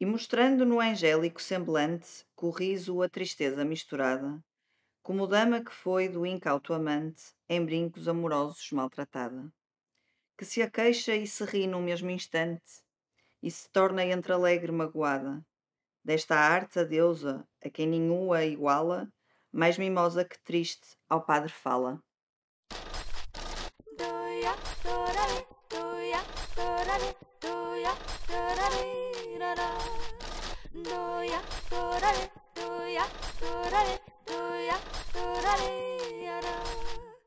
E mostrando no angélico semblante com o a tristeza misturada, como dama que foi do incauto amante, em brincos amorosos maltratada, que se aqueixa e se ri no mesmo instante, e se torna entre alegre magoada, desta arte a deusa, a quem nenhuma iguala, mais mimosa que triste, ao padre fala.